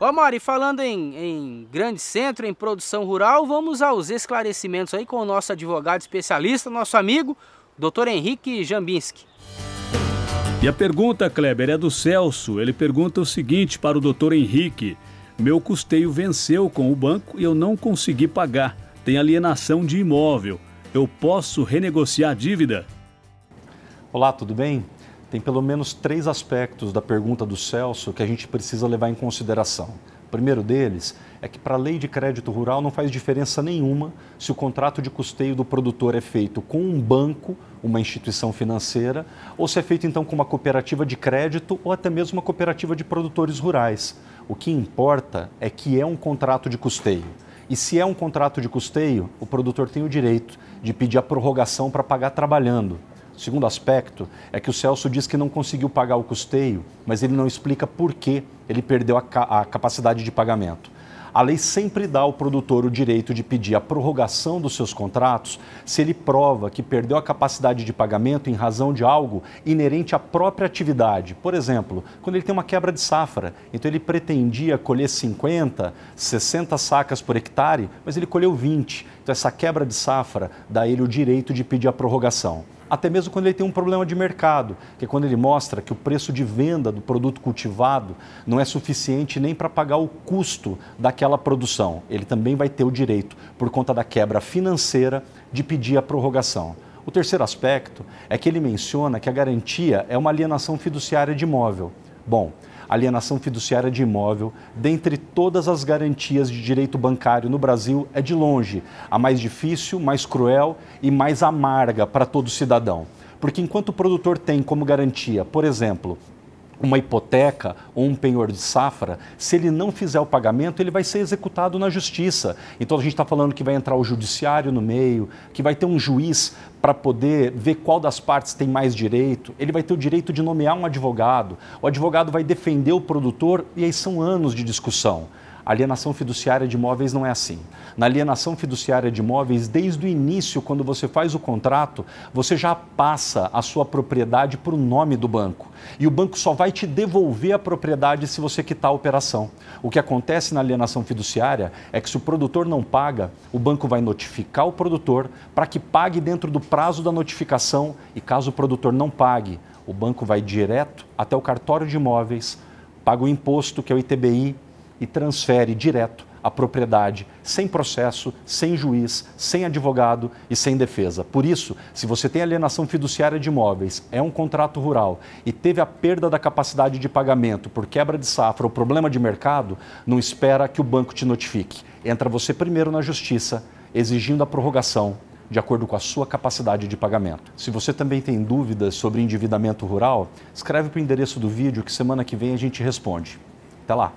Ô Mari, falando em, em grande centro, em produção rural, vamos aos esclarecimentos aí com o nosso advogado especialista, nosso amigo, Dr. Henrique Jambinski. E a pergunta, Kleber, é do Celso. Ele pergunta o seguinte para o doutor Henrique: Meu custeio venceu com o banco e eu não consegui pagar. Tem alienação de imóvel. Eu posso renegociar a dívida? Olá, tudo bem? tem pelo menos três aspectos da pergunta do Celso que a gente precisa levar em consideração. O primeiro deles é que, para a lei de crédito rural, não faz diferença nenhuma se o contrato de custeio do produtor é feito com um banco, uma instituição financeira, ou se é feito então com uma cooperativa de crédito ou até mesmo uma cooperativa de produtores rurais. O que importa é que é um contrato de custeio. E se é um contrato de custeio, o produtor tem o direito de pedir a prorrogação para pagar trabalhando. O segundo aspecto é que o Celso diz que não conseguiu pagar o custeio, mas ele não explica por que ele perdeu a, ca a capacidade de pagamento. A lei sempre dá ao produtor o direito de pedir a prorrogação dos seus contratos se ele prova que perdeu a capacidade de pagamento em razão de algo inerente à própria atividade. Por exemplo, quando ele tem uma quebra de safra, então ele pretendia colher 50, 60 sacas por hectare, mas ele colheu 20. Então essa quebra de safra dá a ele o direito de pedir a prorrogação até mesmo quando ele tem um problema de mercado, que é quando ele mostra que o preço de venda do produto cultivado não é suficiente nem para pagar o custo daquela produção. Ele também vai ter o direito, por conta da quebra financeira, de pedir a prorrogação. O terceiro aspecto é que ele menciona que a garantia é uma alienação fiduciária de imóvel. Bom, alienação fiduciária de imóvel, dentre todas as garantias de direito bancário no Brasil, é de longe a mais difícil, mais cruel e mais amarga para todo cidadão. Porque enquanto o produtor tem como garantia, por exemplo, uma hipoteca ou um penhor de safra, se ele não fizer o pagamento, ele vai ser executado na justiça. Então a gente está falando que vai entrar o judiciário no meio, que vai ter um juiz para poder ver qual das partes tem mais direito, ele vai ter o direito de nomear um advogado, o advogado vai defender o produtor e aí são anos de discussão alienação fiduciária de imóveis não é assim. Na alienação fiduciária de imóveis, desde o início, quando você faz o contrato, você já passa a sua propriedade para o nome do banco. E o banco só vai te devolver a propriedade se você quitar a operação. O que acontece na alienação fiduciária é que se o produtor não paga, o banco vai notificar o produtor para que pague dentro do prazo da notificação e caso o produtor não pague, o banco vai direto até o cartório de imóveis, paga o imposto, que é o ITBI, e transfere direto a propriedade, sem processo, sem juiz, sem advogado e sem defesa. Por isso, se você tem alienação fiduciária de imóveis, é um contrato rural e teve a perda da capacidade de pagamento por quebra de safra ou problema de mercado, não espera que o banco te notifique. Entra você primeiro na justiça, exigindo a prorrogação de acordo com a sua capacidade de pagamento. Se você também tem dúvidas sobre endividamento rural, escreve para o endereço do vídeo que semana que vem a gente responde. Até lá!